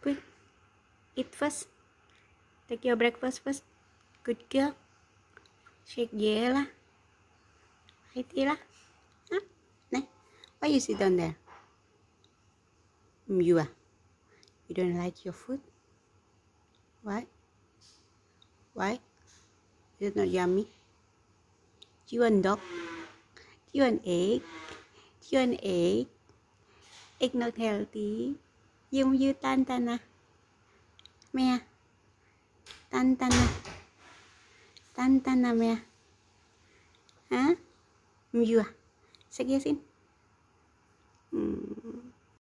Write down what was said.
Quick, eat first. Take your breakfast first. Good girl. Shake yeah lah. Hit lah. Huh? Nah, why you sit down there? Hmm, you are. Ah. You don't like your food? Why? Why? Is it not yummy? Do you want dog? Do you want egg? Do you want egg? Egg not healthy yung yu tanta na mea tanta na tanta na mea ha myu ah sige sin